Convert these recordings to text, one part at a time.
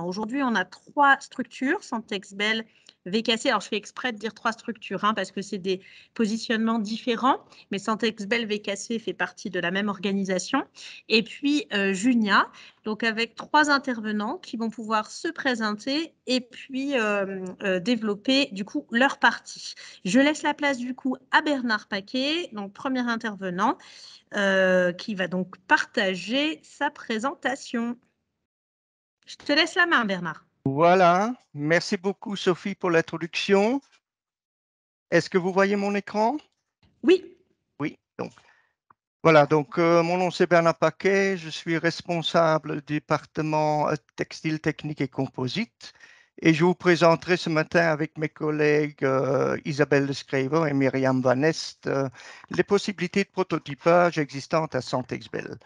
Aujourd'hui, on a trois structures, Santex, Bell, VKC. Alors, je fais exprès de dire trois structures hein, parce que c'est des positionnements différents, mais Santex, Bell, VKC fait partie de la même organisation. Et puis, euh, Junia, donc avec trois intervenants qui vont pouvoir se présenter et puis euh, euh, développer, du coup, leur partie. Je laisse la place, du coup, à Bernard Paquet, donc premier intervenant, euh, qui va donc partager sa présentation. Je te laisse la main, Bernard. Voilà. Merci beaucoup, Sophie, pour l'introduction. Est-ce que vous voyez mon écran Oui. Oui. voilà. Donc, euh, mon nom, c'est Bernard Paquet. Je suis responsable du département euh, textile, technique et composite. Et je vous présenterai ce matin avec mes collègues euh, Isabelle Descrevo et Myriam Van Est les possibilités de prototypage existantes à Santexbel.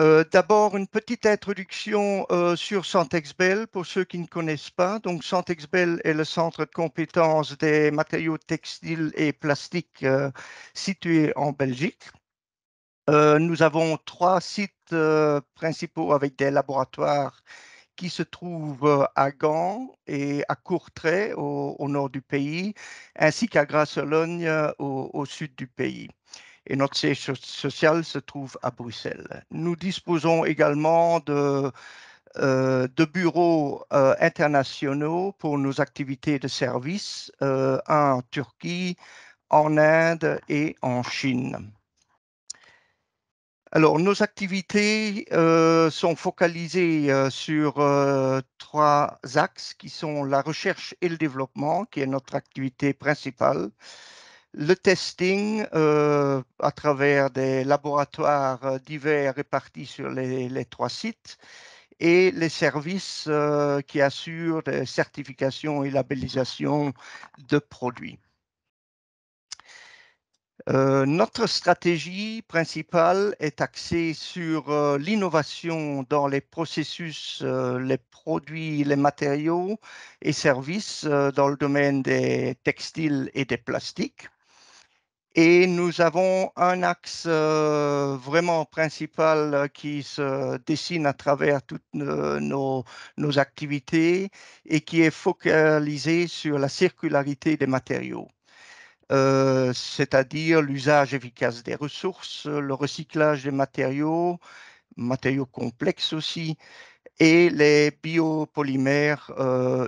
Euh, d'abord, une petite introduction euh, sur Santexbel pour ceux qui ne connaissent pas. Donc, Santexbel est le centre de compétences des matériaux textiles et plastiques euh, situé en Belgique. nous avons trois sites principaux avec des laboratoires qui se trouvent à Gand et à Courtrai au, nord du pays, ainsi qu'à Grasse-Logne au, sud du pays et notre siège social se trouve à Bruxelles. Nous disposons également de, euh, bureaux euh, internationaux pour nos activités de service, euh, en Turquie, en Inde et en Chine. Alors, nos activités sont focalisées sur trois axes qui sont la recherche et le développement, qui est notre activité principale, le testing euh, à travers des laboratoires euh, divers répartis sur les, trois sites et les services euh, qui assurent des certifications et labellisations de produits. notre stratégie principale est axée sur l'innovation dans les processus, les produits, les matériaux et services dans le domaine des textiles et des plastiques. Et nous avons un axe euh, vraiment principal euh, qui se dessine à travers toutes euh, nos, nos activités et qui est focalisé sur la circularité des matériaux. c'est-à-dire l'usage efficace des ressources, le recyclage des matériaux, matériaux complexes aussi, et les biopolymères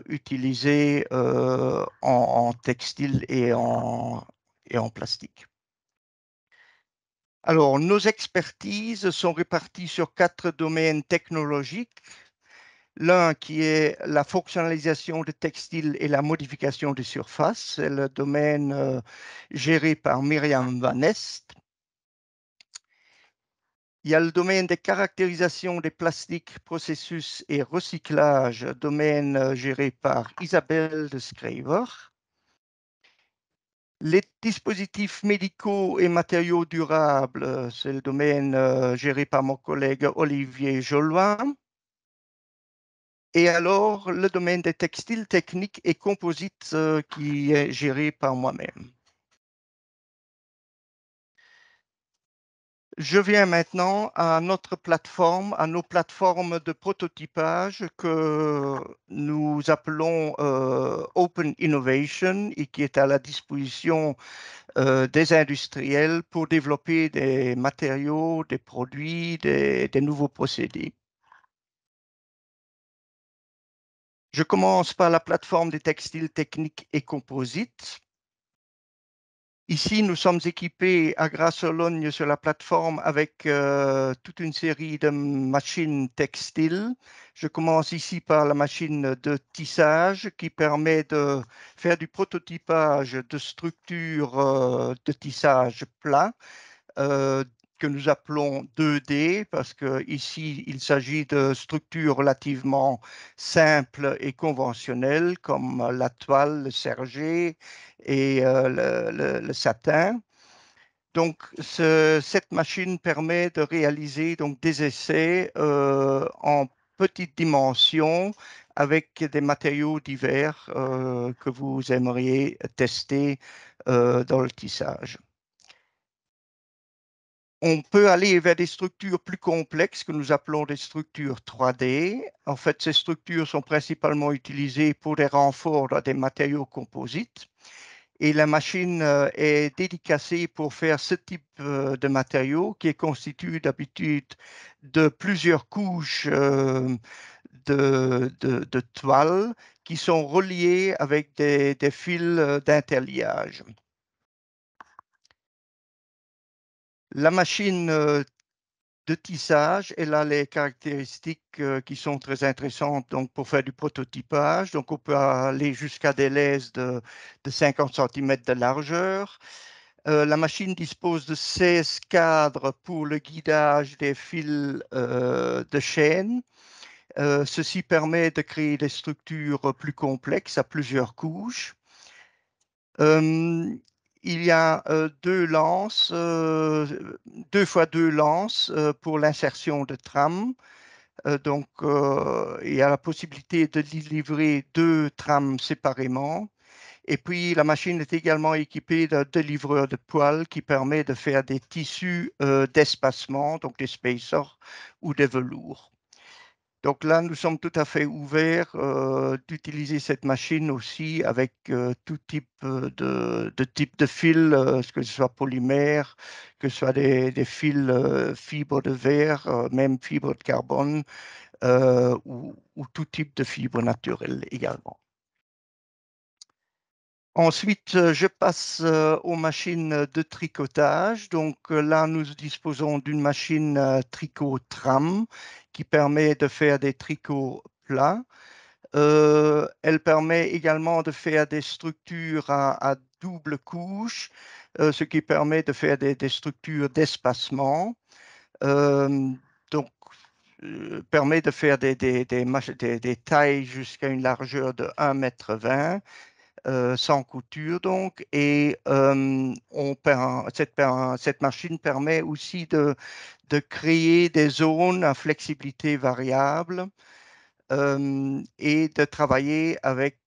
utilisés en, textile et en et en plastique. Alors, nos expertises sont réparties sur quatre domaines technologiques. L'un qui est la fonctionnalisation des textiles et la modification des surfaces, c'est le domaine euh, géré par Myriam Van Est. Il y a le domaine des caractérisations des plastiques, processus et recyclage, domaine euh, géré par Isabelle de Scraver. Les dispositifs médicaux et matériaux durables, euh, c'est le domaine euh, géré par mon collègue Olivier Joloin. Et alors, le domaine des textiles techniques et composites euh, qui est géré par moi-même. Je viens maintenant à notre plateforme, à nos plateformes de prototypage que nous appelons euh, Open Innovation et qui est à la disposition euh, des industriels pour développer des matériaux, des produits, des nouveaux procédés. Je commence par la plateforme des textiles techniques et composites Ici, nous sommes équipés à grasse sur la plateforme avec euh, toute une série de machines textiles. Je commence ici par la machine de tissage qui permet de faire du prototypage de structures euh, de tissage plat, euh, que nous appelons 2D, parce qu'ici, il s'agit de structures relativement simples et conventionnelles, comme la toile, le sergé et euh, le, satin. Donc, cette machine permet de réaliser donc, des essais euh, en petites dimensions, avec des matériaux divers euh, que vous aimeriez tester dans le tissage on peut aller vers des structures plus complexes que nous appelons des structures 3D. En fait, ces structures sont principalement utilisées pour des renforts dans des matériaux composites. Et la machine euh, est dédicacée pour faire ce type euh, de matériaux qui est constitué d'habitude de plusieurs couches euh, de, toiles qui sont reliées avec des fils d'interliage. La machine de tissage, elle a les caractéristiques qui sont très intéressantes donc, pour faire du prototypage. Donc, on peut aller jusqu'à des laisses de, 50 cm de largeur. la machine dispose de 16 cadres pour le guidage des fils de chaîne. ceci permet de créer des structures plus complexes à plusieurs couches il y a euh, deux lances, euh, deux fois deux lances euh, pour l'insertion de trames. donc, il y a la possibilité de livrer deux trames séparément. Et puis, la machine est également équipée de deux livreurs de poils qui permet de faire des tissus d'espacement, donc des spacers ou des velours. Donc là, nous sommes tout à fait ouverts euh, d'utiliser cette machine aussi avec euh, tout type euh, de, type de fil, que ce soit polymère, que ce soit des, fils fibres de verre, même fibres de carbone, ou, ou, tout type de fibres naturelles également. Ensuite, euh, je passe euh, aux machines de tricotage. Donc euh, là, nous disposons d'une machine tricot tram qui permet de faire des tricots plats. elle permet également de faire des structures à, double couche, ce qui permet de faire des, structures d'espacement. donc, permet de faire des, des, des tailles jusqu'à une largeur de 1,20 m euh, sans couture donc et on cette, cette, machine permet aussi de, de, créer des zones à flexibilité variable et de travailler avec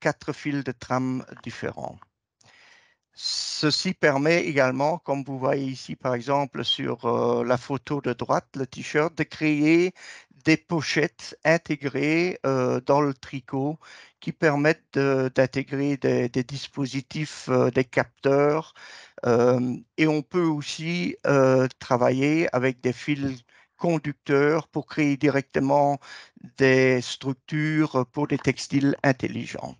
quatre fils de trame différents. Ceci permet également, comme vous voyez ici par exemple sur la photo de droite, le t-shirt, de créer des pochettes intégrées dans le tricot qui permettent d'intégrer des, dispositifs, euh, des capteurs. Euh, et on peut aussi euh, travailler avec des fils conducteurs pour créer directement des structures pour des textiles intelligents.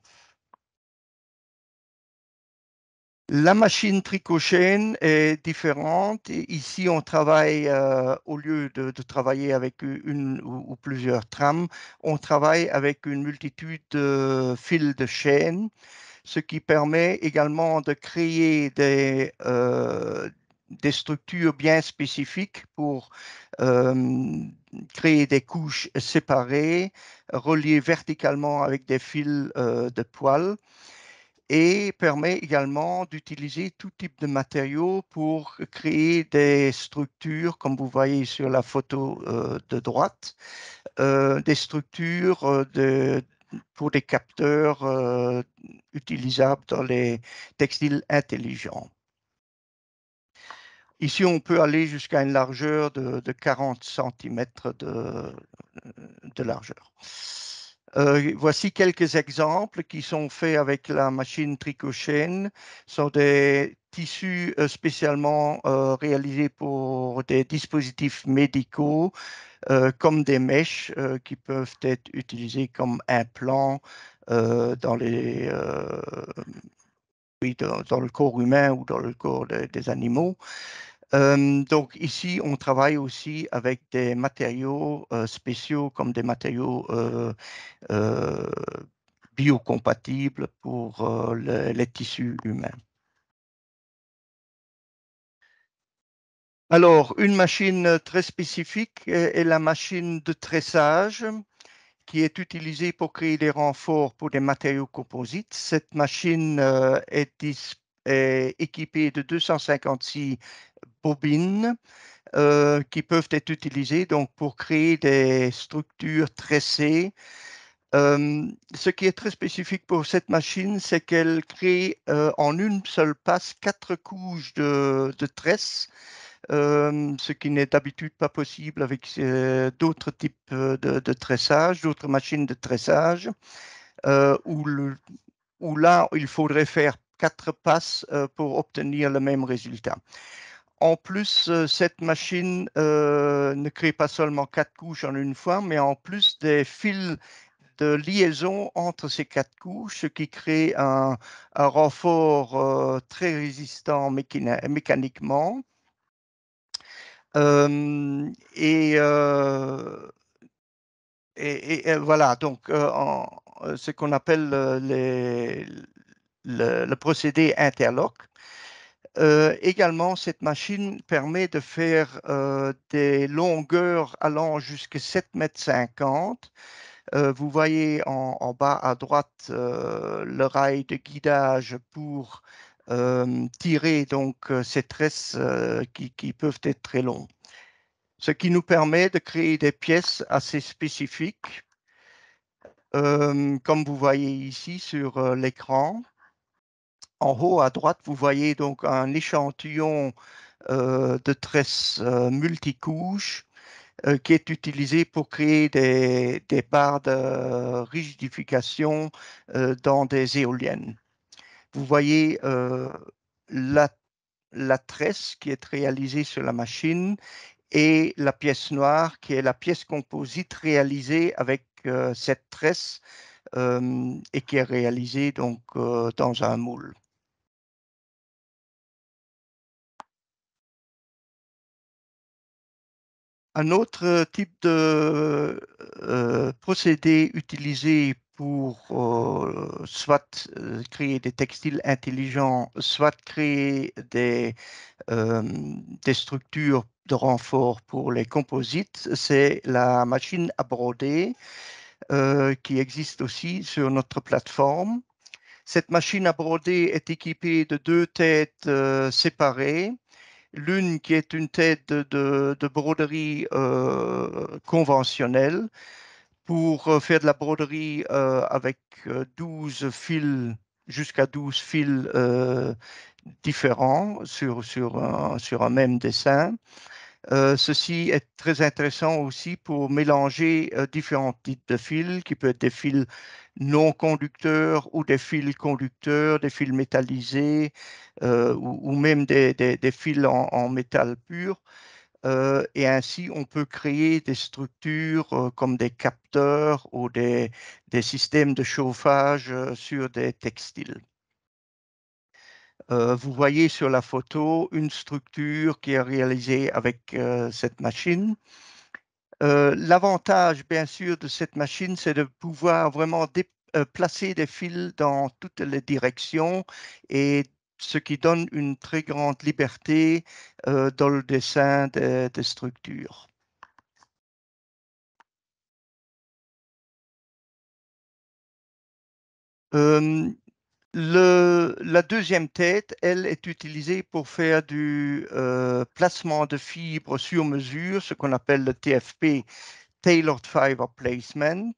La machine tricochaine est différente. Ici, on travaille, euh, au lieu de, travailler avec une ou, plusieurs trames, on travaille avec une multitude de fils de chaîne, ce qui permet également de créer des, euh, structures bien spécifiques pour euh, créer des couches séparées, reliées verticalement avec des fils de poils et permet également d'utiliser tout type de matériaux pour créer des structures, comme vous voyez sur la photo euh, de droite, euh, des structures euh, pour des capteurs utilisables dans les textiles intelligents. Ici, on peut aller jusqu'à une largeur de, 40 cm de largeur. Euh, voici quelques exemples qui sont faits avec la machine Tricochène. Ce sont des tissus euh, spécialement euh, réalisés pour des dispositifs médicaux, comme des mèches qui peuvent être utilisées comme implants dans le corps humain ou dans le corps des animaux donc ici, on travaille aussi avec des matériaux spéciaux comme des matériaux biocompatibles pour les, tissus humains. Alors, une machine très spécifique est la machine de tressage qui est utilisée pour créer des renforts pour des matériaux composites. Cette machine est équipée de 256 bobines euh, qui peuvent être utilisées donc, pour créer des structures tressées. Euh, ce qui est très spécifique pour cette machine, c'est qu'elle crée euh, en une seule passe quatre couches de, de tresses, ce qui n'est d'habitude pas possible avec d'autres types de, de tressage, d'autres machines de tressage, où là, il faudrait faire quatre passes pour obtenir le même résultat. En plus, euh, cette machine euh, ne crée pas seulement quatre couches en une fois, mais en plus des fils de liaison entre ces quatre couches, ce qui crée un, renfort euh, très résistant mécaniquement. et, voilà, donc ce qu'on appelle le procédé interlock. Euh, également, cette machine permet de faire euh, des longueurs allant jusqu'à 7,50 m. Euh, vous voyez en, bas à droite le rail de guidage pour tirer donc ces tresses qui, qui, peuvent être très longues. Ce qui nous permet de créer des pièces assez spécifiques, comme vous voyez ici sur l'écran en haut à droite, vous voyez donc un échantillon euh, de tresse euh, multicouche euh, qui est utilisé pour créer des, barres de rigidification dans des éoliennes. Vous voyez la, la tresse qui est réalisée sur la machine et la pièce noire qui est la pièce composite réalisée avec cette tresse et qui est réalisée donc dans un moule. Un autre euh, type de euh, procédé utilisé pour euh, soit créer des textiles intelligents, soit créer des structures de renfort pour les composites, c'est la machine à broder qui existe aussi sur notre plateforme. Cette machine à broder est équipée de deux têtes séparées l'une qui est une tête de, broderie euh, conventionnelle pour euh, faire de la broderie euh, avec 12 fils, jusqu'à 12 fils différents sur un même dessin. Euh, ceci est très intéressant aussi pour mélanger euh, différents types de fils, qui peuvent être des fils non conducteurs ou des fils conducteurs, des fils métallisés euh, ou, même des, fils en, métal pur. et ainsi, on peut créer des structures comme des capteurs ou des systèmes de chauffage sur des textiles. Euh, vous voyez sur la photo une structure qui est réalisée avec euh, cette machine. Euh, l'avantage, bien sûr, de cette machine, c'est de pouvoir vraiment placer des fils dans toutes les directions et ce qui donne une très grande liberté dans le dessin des structures la deuxième tête, elle, est utilisée pour faire du euh, placement de fibres sur mesure, ce qu'on appelle le TFP, Tailored Fiber Placement.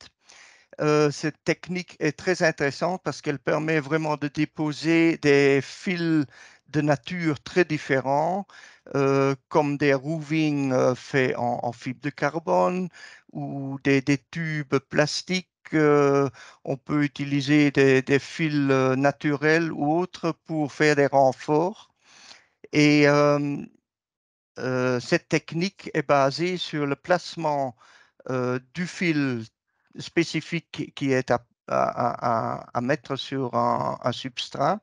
Euh, cette technique est très intéressante parce qu'elle permet vraiment de déposer des fils de nature très différents, euh, comme des roving faits en, en, fibre de carbone, ou des, tubes plastiques. Euh, on peut utiliser des, fils euh, naturels ou autres pour faire des renforts. Et euh, cette technique est basée sur le placement du fil spécifique qui est à, mettre sur un, substrat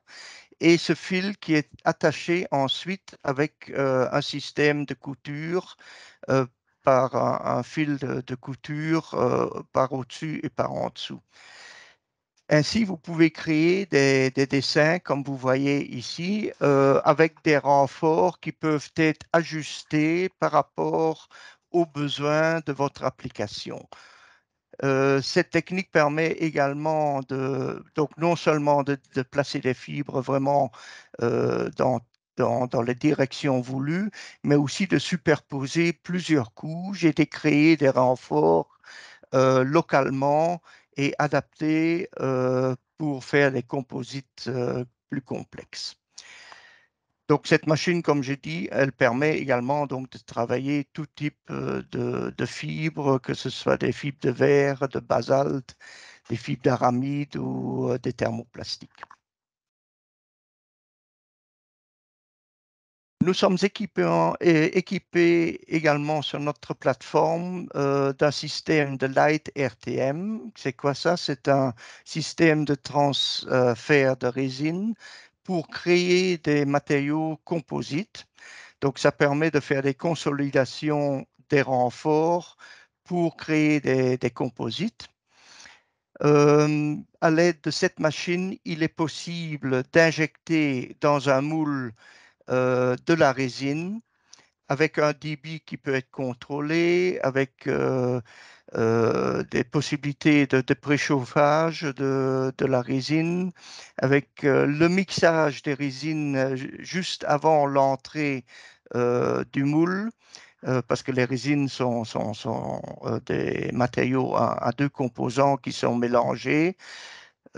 et ce fil qui est attaché ensuite avec un système de couture euh, un, fil de, couture euh, par au-dessus et par en dessous. Ainsi, vous pouvez créer des, dessins, comme vous voyez ici, euh, avec des renforts qui peuvent être ajustés par rapport aux besoins de votre application. Euh, cette technique permet également de, donc non seulement de, placer des fibres vraiment dans dans, les directions voulues, mais aussi de superposer plusieurs couches et de créer des renforts euh, localement et adaptés euh, pour faire des composites euh, plus complexes. Donc cette machine, comme j'ai dit, elle permet également donc de travailler tout type de, de fibres, que ce soit des fibres de verre, de basalte, des fibres d'aramide ou des thermoplastiques. Nous sommes équipés, équipés, également sur notre plateforme euh, d'un système de Light RTM. C'est quoi ça C'est un système de transfert de résine pour créer des matériaux composites. Donc ça permet de faire des consolidations des renforts pour créer des, composites. Euh, à l'aide de cette machine, il est possible d'injecter dans un moule euh, de la résine avec un débit qui peut être contrôlé, avec euh, euh, des possibilités de, préchauffage de, la résine, avec le mixage des résines juste avant l'entrée du moule, parce que les résines sont, sont, des matériaux à, deux composants qui sont mélangés.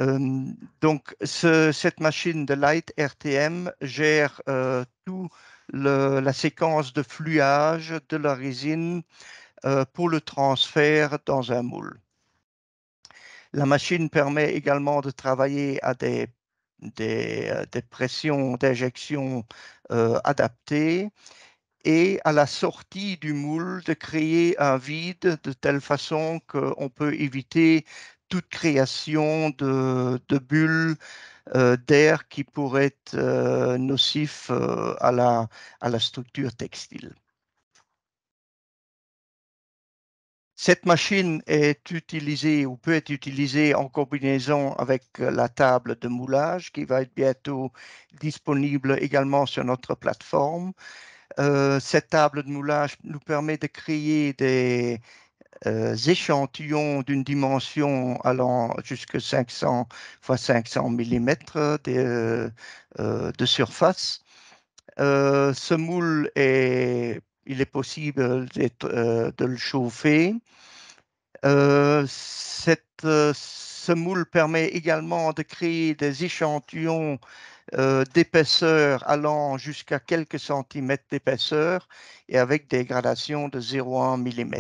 Euh, donc, cette machine de Light RTM gère euh, tout la séquence de fluage de la résine euh, pour le transfert dans un moule. La machine permet également de travailler à des, des, pressions d'injection adaptées et à la sortie du moule de créer un vide de telle façon qu'on peut éviter toute création de, bulles euh, d'air qui pourraient être euh, nocifs euh, à, la, à la structure textile. Cette machine est utilisée ou peut être utilisée en combinaison avec la table de moulage qui va être bientôt disponible également sur notre plateforme. cette table de moulage nous permet de créer des, euh, échantillons d'une dimension allant jusqu'à 500 x 500 mm de, surface. Euh, ce moule est, il est possible euh, de le chauffer. ce moule permet également de créer des échantillons d'épaisseur allant jusqu'à quelques centimètres d'épaisseur et avec des gradations de 0,1 mm.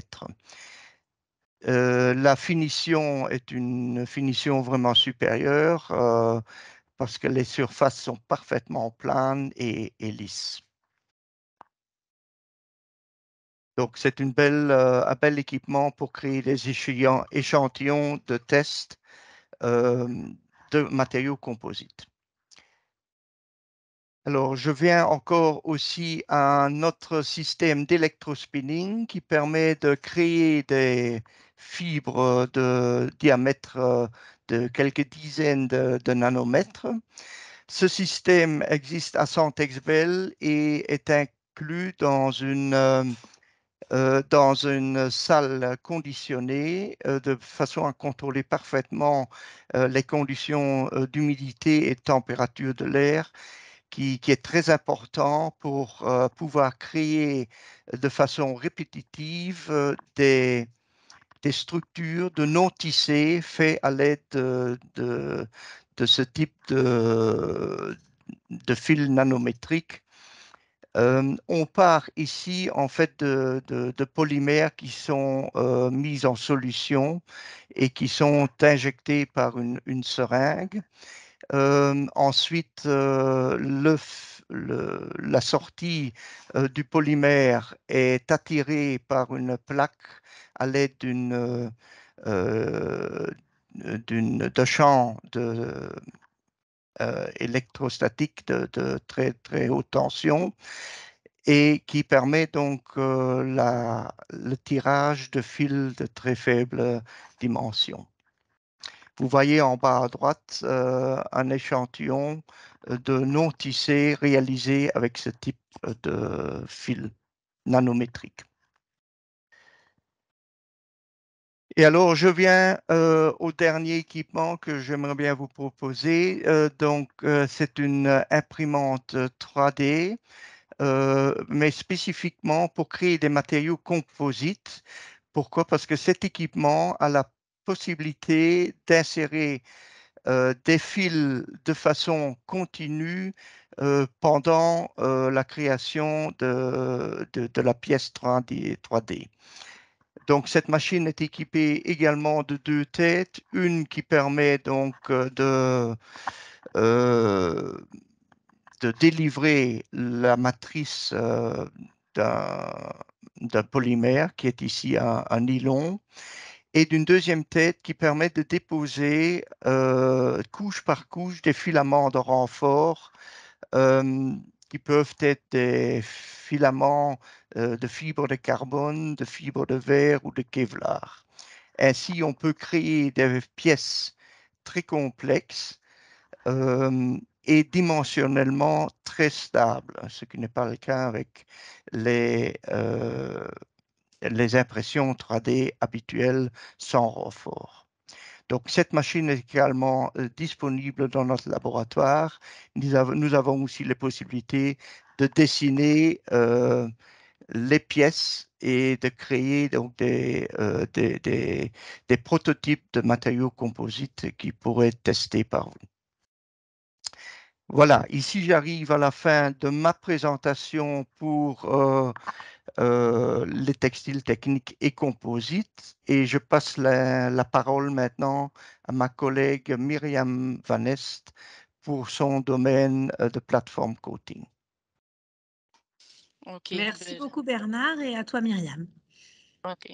Euh, la finition est une finition vraiment supérieure euh, parce que les surfaces sont parfaitement planes et, lisses. Donc c'est euh, un bel équipement pour créer des échantillons de tests de matériaux composites. Alors, je viens encore aussi à notre système d'électrospinning qui permet de créer des, fibres euh, de diamètre euh, de quelques dizaines de, nanomètres. Ce système existe à Saint-Exvel et est inclus dans une, euh, dans une salle conditionnée de façon à contrôler parfaitement les conditions d'humidité et de température de l'air. qui, est très important pour pouvoir créer de façon répétitive des, des structures de non tissés faits à l'aide euh, de, ce type de, de fil nanométrique. Euh, on part ici en fait de, polymères qui sont euh, mis en solution et qui sont injectés par une, seringue. ensuite, la sortie du polymère est attirée par une plaque à l'aide d'une euh, euh, d'un champ euh, électrostatique de, très très haute tension et qui permet donc le tirage de fils de très faible dimension. Vous voyez en bas à droite un échantillon de non tissé réalisé avec ce type de fil nanométrique. Et alors, je viens euh, au dernier équipement que j'aimerais bien vous proposer. Euh, donc, euh, c'est une imprimante 3D, mais spécifiquement pour créer des matériaux composites. Pourquoi Parce que cet équipement a la possibilité d'insérer des fils de façon continue pendant la création de, la pièce 3D. Donc cette machine est équipée également de deux têtes, une qui permet donc euh, euh, de, délivrer la matrice euh, d'un polymère qui est ici un, nylon et d'une deuxième tête qui permet de déposer couche par couche des filaments de renfort qui peuvent être des filaments euh, de fibres de carbone, de fibres de verre ou de Kevlar. Ainsi, on peut créer des pièces très complexes euh, et dimensionnellement très stables, ce qui n'est pas le cas avec les euh, impressions 3D habituelles sans renfort. Donc cette machine est également euh, disponible dans notre laboratoire. Nous, avons aussi les possibilités de dessiner euh, les pièces et de créer donc euh, des, prototypes de matériaux composites qui pourraient être testés par vous. Voilà, ici j'arrive à la fin de ma présentation pour euh, les textiles techniques et composites. Et je passe la, parole maintenant à ma collègue Myriam Van Est pour son domaine euh, de plateforme coating. Okay. Merci ben, beaucoup Bernard et à toi Myriam. OK.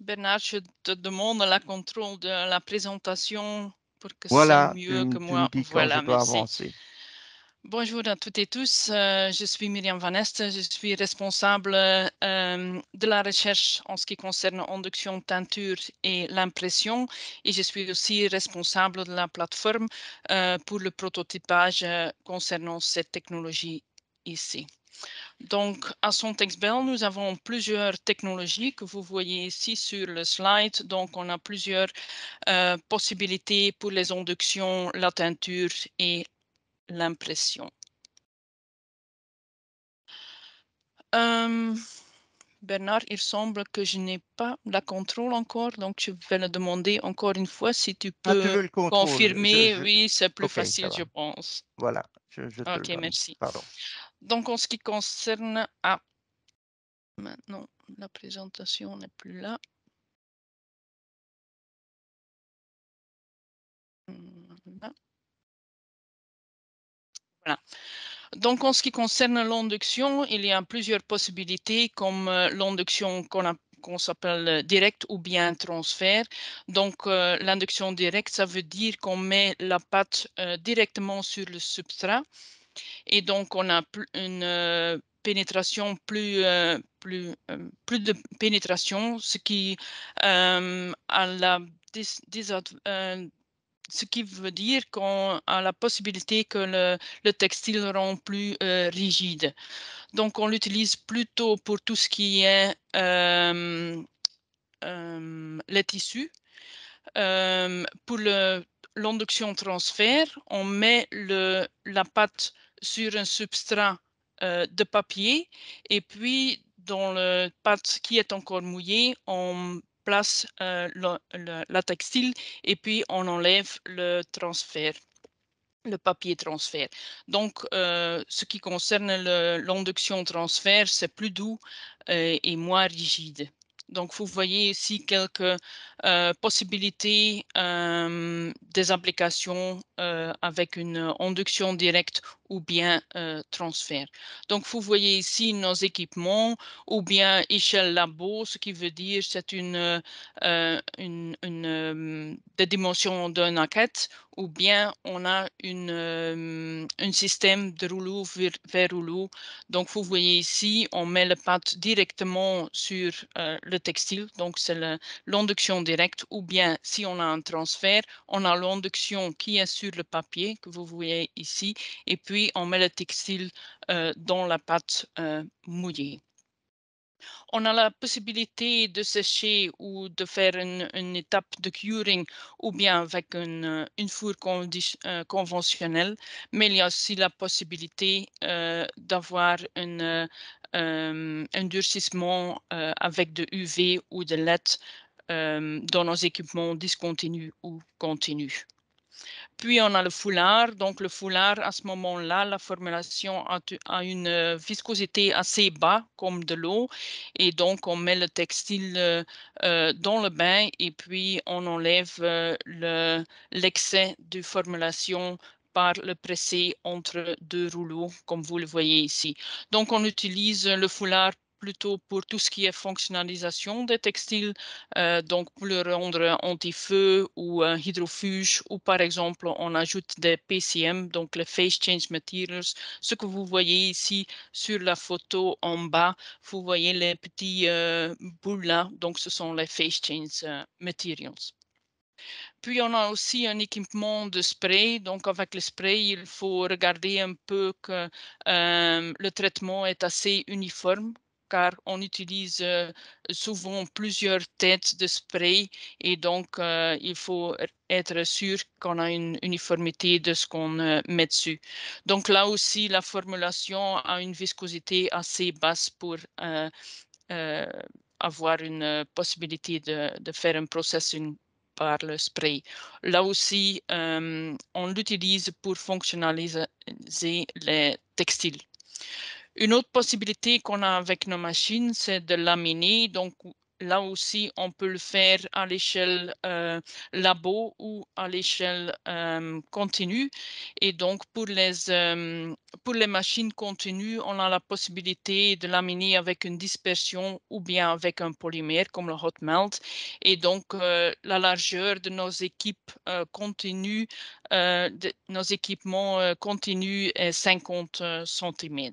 Bernard, je te demande la contrôle de la présentation pour que voilà, c'est mieux que moi. voilà, Bonjour à toutes et tous. Euh, je suis Myriam Van Est. Je suis responsable euh, de la recherche en ce qui concerne induction, teinture et l'impression. Et je suis aussi responsable de la plateforme euh, pour le prototypage concernant cette technologie ici. Donc, à Bell, nous avons plusieurs technologies que vous voyez ici sur le slide. Donc, on a plusieurs possibilités pour les inductions, la teinture et l'impression. Bernard, il semble que je n'ai pas la contrôle encore, donc je vais le demander encore une fois si tu ah, peux, confirmer. Oui, c'est plus facile, je pense. Voilà. Je, ok, merci. Donc, en ce qui concerne... Ah, maintenant, la présentation n'est plus là. Mmh, là. Donc, en ce qui concerne l'induction, il y a plusieurs possibilités, comme euh, l'induction qu'on appelle s'appelle euh, directe ou bien transfert. Donc, euh, l'induction directe, ça veut dire qu'on met la pâte directement sur le substrat et donc on a une pénétration plus, plus, plus de pénétration, ce qui a la des ce qui veut dire qu'on a la possibilité que le, le textile rend plus euh, rigide. Donc, on l'utilise plutôt pour tout ce qui est euh, euh, les tissus. pour l'induction transfert, on met le, la pâte sur un substrat de papier et puis dans la pâte qui est encore mouillée, on place euh, la textile et puis on enlève le transfert le papier transfert. Donc, euh, ce qui concerne l'induction transfert, c'est plus doux euh, et moins rigide. Donc, vous voyez ici quelques possibilités des applications avec une induction directe ou bien euh, transfert. Donc, vous voyez ici nos équipements ou bien échelle labo, ce qui veut dire c'est une, euh, euh, une, des dimensions d'un enquête ou bien on a une, un système de rouleau vers, rouleau. Donc, vous voyez ici, on met le pâte directement sur le textile, donc c'est l'induction directe ou bien si on a un transfert, on a l'induction qui est sur le papier que vous voyez ici et puis puis on met le textile euh, dans la pâte euh, mouillée. On a la possibilité de sécher ou de faire une, étape de curing ou bien avec une, euh, une four conventionnelle, mais il y a aussi la possibilité d'avoir un durcissement avec de UV ou de LED dans nos équipements discontinus ou continus. Puis on a le foulard. Donc le foulard, à ce moment-là, la formulation a, une euh, viscosité assez bas, comme de l'eau. Et donc on met le textile euh, euh, dans le bain et puis on enlève l'excès de formulation par le presser entre deux rouleaux, comme vous le voyez ici. Donc on utilise le foulard plutôt pour tout ce qui est fonctionnalisation des textiles, euh, donc pour le rendre anti-feu ou hydrofuge, ou par exemple on ajoute des PCM, donc les Face Change Materials. Ce que vous voyez ici sur la photo en bas, vous voyez les petits euh, boules là, donc ce sont les Face Change euh, Materials. Puis on a aussi un équipement de spray. Donc avec le spray, il faut regarder un peu que le traitement est assez uniforme car on utilise souvent plusieurs têtes de spray et donc il faut er, être sûr qu'on a une uniformité de ce qu'on met dessus. Donc là aussi, la formulation a une viscosité assez basse pour avoir une possibilité de, faire un processing par le spray. Là aussi, on l'utilise pour fonctionnaliser les textiles. Une autre possibilité qu'on a avec nos machines, c'est de laminer. Donc là aussi, on peut le faire à l'échelle euh, labo ou à l'échelle euh, continue. Et donc euh, pour les, machines continues, on a la possibilité de laminer avec une dispersion ou bien avec un polymère comme le hot melt. Et donc la largeur de nos équipes continues, nos équipements continus est 50 cm.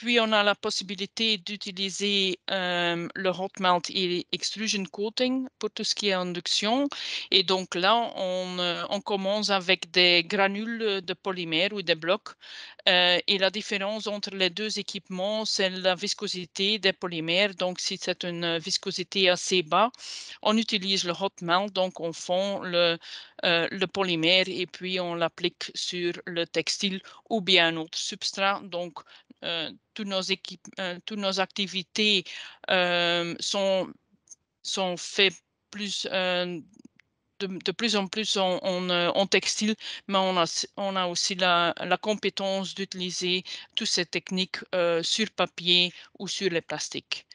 puis, on a la possibilité d'utiliser euh, le hot melt et extrusion coating pour tout ce qui est induction. Et donc là, on, euh, commence avec des granules de polymère ou des blocs. Euh, et la différence entre les deux équipements, c'est la viscosité des polymères. Donc, si c'est une viscosité assez bas, on utilise le hot melt. Donc, on fond le, le polymère et puis on l'applique sur le textile ou bien un autre substrat. Donc, toutes nos, équipes, euh, toutes nos activités euh, sont, sont faites plus euh, de, plus en plus en, textile, mais on a, on a aussi la, compétence d'utiliser toutes ces techniques sur papier ou sur les plastiques.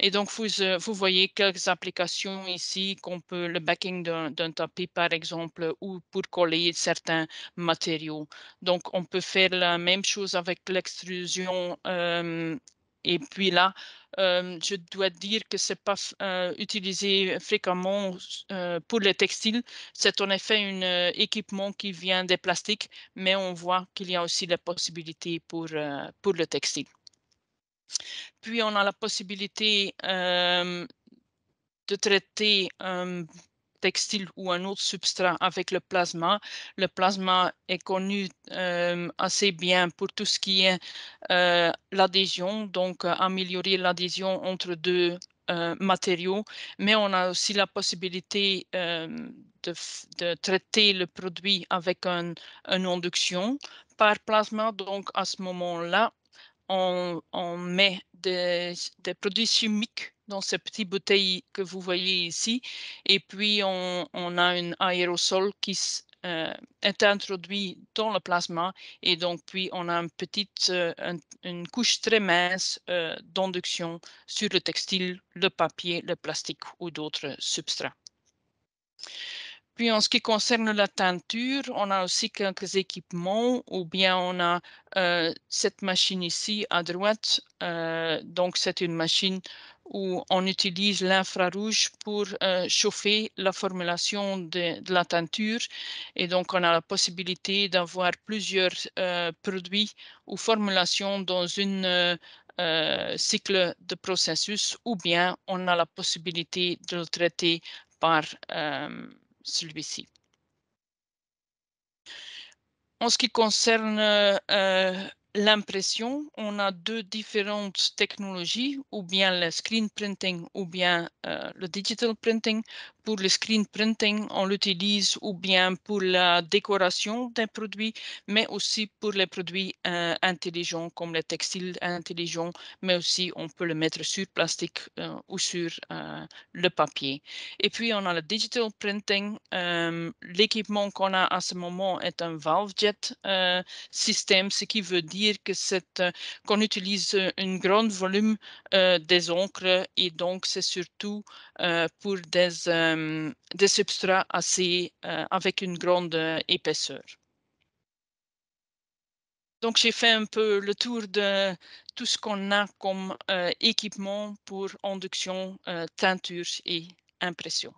Et donc, euh, vous, voyez quelques applications ici qu'on peut, le backing d'un tapis par exemple, ou pour coller certains matériaux. Donc, on peut faire la même chose avec l'extrusion. Euh, et puis là, euh, je dois dire que ce n'est pas utilisé fréquemment pour le textile. C'est en effet un équipement qui vient des plastiques, mais on voit qu'il y a aussi la possibilité pour, pour le textile. Puis on a la possibilité de traiter un textile ou un autre substrat avec le plasma. Le plasma est connu assez bien pour tout ce qui est l'adhésion, donc euh, améliorer l'adhésion entre deux matériaux, mais on a aussi la possibilité de, traiter le produit avec un, une induction par plasma. Donc, à ce moment-là, on, met des, produits chimiques dans ces petites bouteilles que vous voyez ici. Et puis, on, a un aérosol qui euh, est introduit dans le plasma. Et donc, puis, on a une petite, euh, une couche très mince euh, d'induction sur le textile, le papier, le plastique ou d'autres substrats. Puis en ce qui concerne la teinture, on a aussi quelques équipements ou bien on a euh, cette machine ici à droite. Euh, donc c'est une machine où on utilise l'infrarouge pour euh, chauffer la formulation de, la teinture. Et donc on a la possibilité d'avoir plusieurs produits ou formulations dans une... cycle de processus ou bien on a la possibilité de le traiter par celui-ci. En ce qui concerne euh, l'impression, on a deux différentes technologies, ou bien le screen printing ou bien euh, le digital printing pour le screen printing, on l'utilise ou bien pour la décoration d'un produit, mais aussi pour les produits euh, intelligents comme les textiles intelligents, mais aussi on peut le mettre sur plastique euh, ou sur euh, le papier. Et puis on a le digital printing. L'équipement qu'on a à ce moment est un valve jet système, ce qui veut dire que c'est qu'on utilise un grand volume des encres et donc c'est surtout pour des euh, des substrats assez, euh, avec une grande euh, épaisseur. Donc, j'ai fait un peu le tour de tout ce qu'on a comme équipement pour induction, teinture et impression.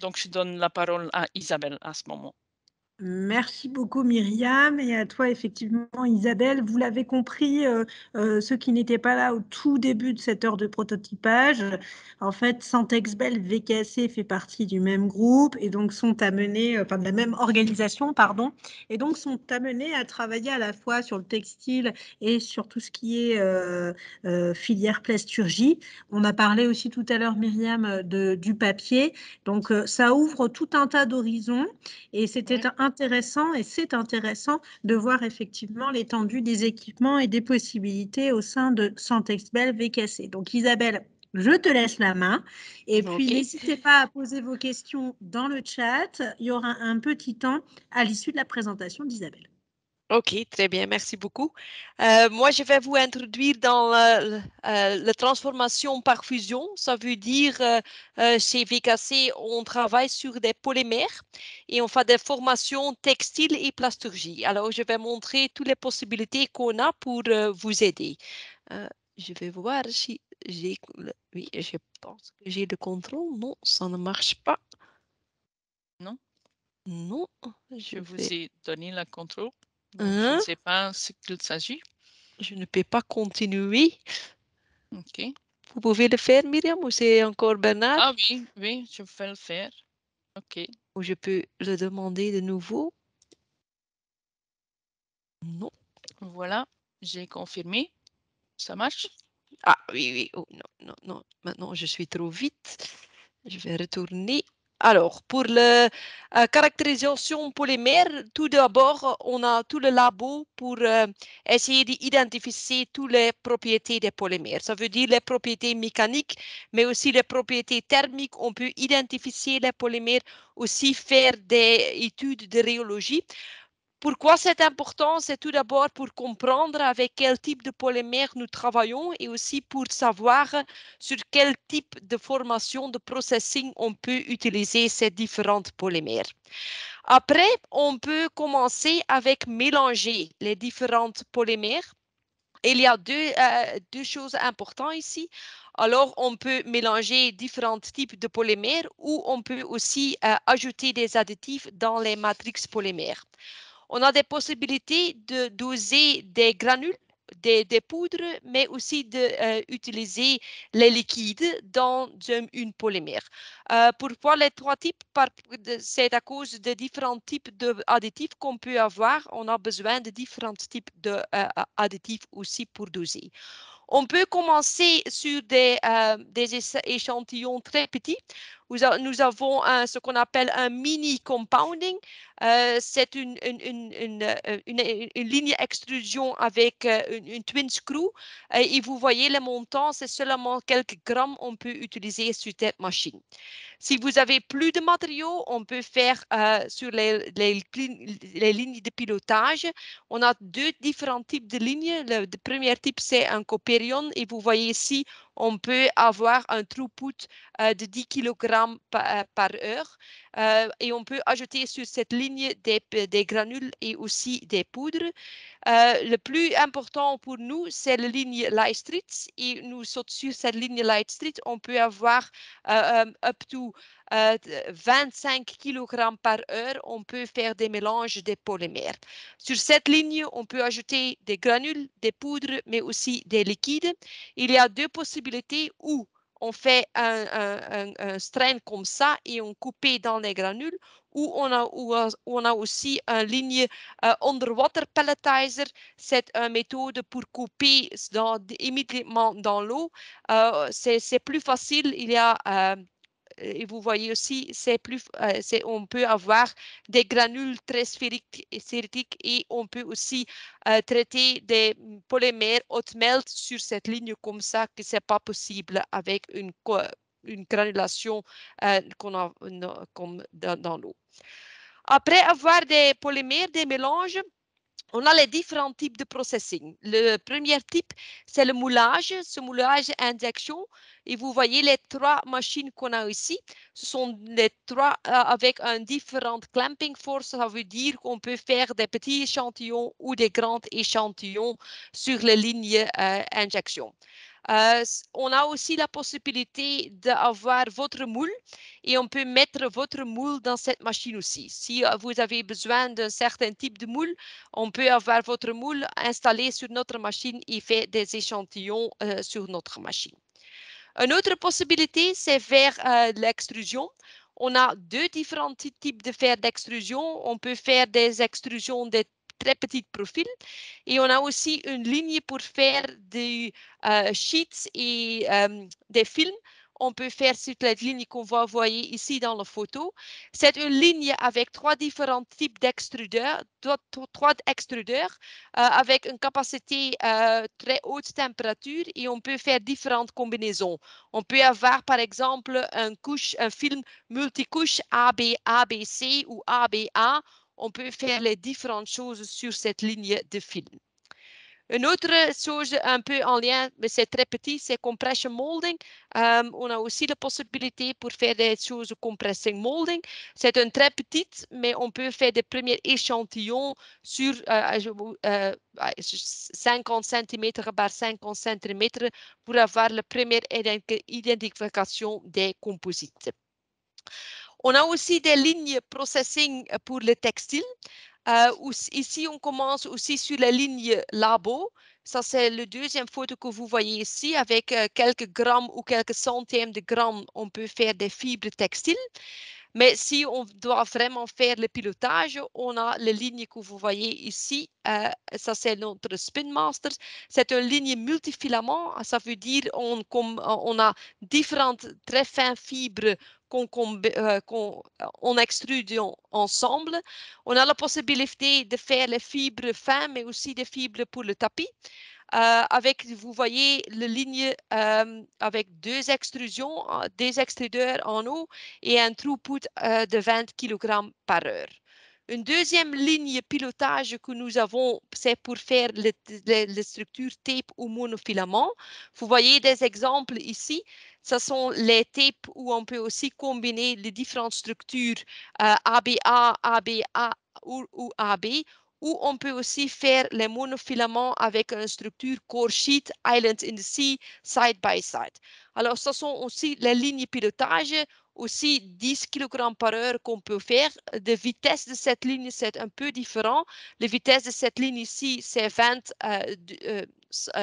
Donc, je donne la parole à Isabelle à ce moment. Merci beaucoup Myriam et à toi effectivement Isabelle. Vous l'avez compris, euh, euh, ceux qui n'étaient pas là au tout début de cette heure de prototypage, en fait Santexbel VKC fait partie du même groupe et donc sont amenés, euh, enfin de la même organisation pardon, et donc sont amenés à travailler à la fois sur le textile et sur tout ce qui est filière plasturgie. On a parlé aussi tout à l'heure Myriam de, du papier, donc ça ouvre tout un tas d'horizons et c'était un intéressant et c'est intéressant de voir effectivement l'étendue des équipements et des possibilités au sein de Santexbel VKC. E. Donc Isabelle, je te laisse la main. Et puis, n'hésitez pas à poser vos questions dans le chat. Il y aura un petit temps à l'issue de la présentation d'Isabelle. OK, très bien, merci beaucoup. Euh, moi, je vais vous introduire dans euh, euh, la, transformation par fusion. Ça veut dire, chez VKC, on travaille sur des polymères et on fait des formations textiles et plasturgie. Alors, je vais montrer toutes les possibilités qu'on a pour vous aider. je vais voir si j'ai... Oui, je pense que j'ai le contrôle. Non, ça ne marche pas. Non. Non, je, je vous ai donné le contrôle. Je ne hein? sais pas ce qu'il s'agit. Je ne peux pas continuer. OK. Vous pouvez le faire, Myriam, ou c'est encore Bernard? Ah oui, oui, je peux le faire. OK. Ou je peux le demander de nouveau? Non. Voilà, j'ai confirmé. Ça marche? Ah oui, oui. Oh, non, non, non. Maintenant, je suis trop vite. Je vais retourner. Alors, pour la euh, caractérisation polymère, tout d'abord, on a tout le labo pour euh, essayer d'identifier toutes les propriétés des polymères. Ça veut dire les propriétés mécaniques, mais aussi les propriétés thermiques. On peut identifier les polymères, aussi faire des études de rhéologie. Pourquoi c'est important C'est tout d'abord pour comprendre avec quel type de polymère nous travaillons et aussi pour savoir sur quel type de formation de processing on peut utiliser ces différentes polymères. Après, on peut commencer avec mélanger les différentes polymères. Il y a deux, euh, choses importantes ici. Alors, on peut mélanger différents types de polymères ou on peut aussi euh, ajouter des additifs dans les matrices polymères. On a des possibilités de doser des granules, des, poudres, mais aussi d'utiliser euh, les liquides dans une, polymère. Euh, pourquoi les trois types C'est à cause des différents types d'additifs qu'on peut avoir. On a besoin de différents types d'additifs euh, aussi pour doser. On peut commencer sur des échantillons très petits nous avons ce qu'on appelle un mini compounding. Euh, c'est euh, une, ligne extrusion avec euh, une, twin screw. et vous voyez le montant, c'est seulement quelques grammes qu'on peut utiliser sur cette machine. Si vous avez plus de matériaux, on peut faire sur les, les, lignes de pilotage. On a deux différents types de lignes. Le, premier type, c'est un copérion. et vous voyez ici, on peut avoir un throughput euh, de 10 kg euh, par, heure euh, et on peut ajouter sur cette ligne des granules et aussi des poudres. Euh, le plus important pour nous, c'est la ligne Light Street. Et nous, sur cette ligne Light Street, on peut avoir euh, um, up to 25 euh, kg par heure, on peut faire des mélanges de polymères. Sur cette ligne, on peut ajouter des granules, des poudres, mais aussi des liquides. Il y a deux possibilités où on fait un, un strain comme ça et on coupe dans les granules où on a, on a aussi une ligne underwater pelletizer. C'est une euh, méthode pour couper immédiatement dans l'eau. Euh, c'est plus facile. Il y a euh, et vous voyez aussi, plus, on peut avoir des granules très sphériques et, et on peut aussi traiter des polymères hot melt sur cette ligne comme ça, que c'est pas possible avec une une granulation euh, qu'on a comme dans, l'eau. Après avoir des polymères, des mélanges, on a les différents types de processing. Le premier type, c'est le moulage, ce moulage injection. Et vous voyez les trois machines qu'on a ici. Ce sont les trois euh, avec un différent clamping force. Ça veut dire qu'on peut faire des petits échantillons ou des grands échantillons sur les lignes euh, injection. Euh, on a aussi la possibilité d'avoir votre moule et on peut mettre votre moule dans cette machine aussi. Si euh, vous avez besoin d'un certain type de moule, on peut avoir votre moule installé sur notre machine et faire des échantillons euh, sur notre machine. Une autre possibilité, c'est faire l'extrusion. On a deux différents types de faire d'extrusion. On peut faire des extrusions de petit profil. Et on a aussi une ligne pour faire des euh, sheets et euh, des films. On peut faire sur cette ligne qu'on va voir ici dans la photo. C'est une ligne avec trois différents types d'extrudeurs, trois, extrudeurs euh, avec une capacité très haute température et on peut faire différentes combinaisons. On peut avoir par exemple un, couche, un film multicouche ABABC ou ABA on peut faire les différentes choses sur cette ligne de fil. Une autre chose un peu en lien, mais c'est très petit, c'est compression molding. Euh, on a aussi la possibilité pour faire des choses compressing molding. C'est un très petit, mais on peut faire des premiers échantillons sur 50 euh, euh, cm par 50 cm pour avoir la première identification des composites. On a aussi des lignes processing pour le textile. Euh, ici, on commence aussi sur la ligne labo. Ça, c'est la deuxième photo que vous voyez ici. Avec euh, quelques grammes ou quelques centièmes de grammes, on peut faire des fibres textiles. Mais si on doit vraiment faire le pilotage, on a les lignes que vous voyez ici. Euh, ça, c'est notre Spin Master. C'est une ligne multifilament. Ça veut dire qu'on on a différentes très fines fibres qu'on euh, euh, extrude ensemble. On a la possibilité de faire les fibres fines, mais aussi des fibres pour le tapis. Euh, avec, vous voyez, la ligne avec deux extrusions, des extrudeurs en haut et un throughput de 20 kg par heure. Une deuxième ligne pilotage que nous avons, c'est pour faire les, structures tape ou monofilament. Vous voyez des exemples ici. Ce sont les tapes où on peut aussi combiner les différentes structures euh, ABA, ABA ou, ou AB ou on peut aussi faire les monofilaments avec une structure core sheet, island in the sea, side by side. Alors, ce sont aussi les lignes pilotage aussi 10 kg par heure qu'on peut faire. La euh, vitesse de cette ligne, c'est un peu différent. La vitesse de cette ligne ici, c'est 20, 20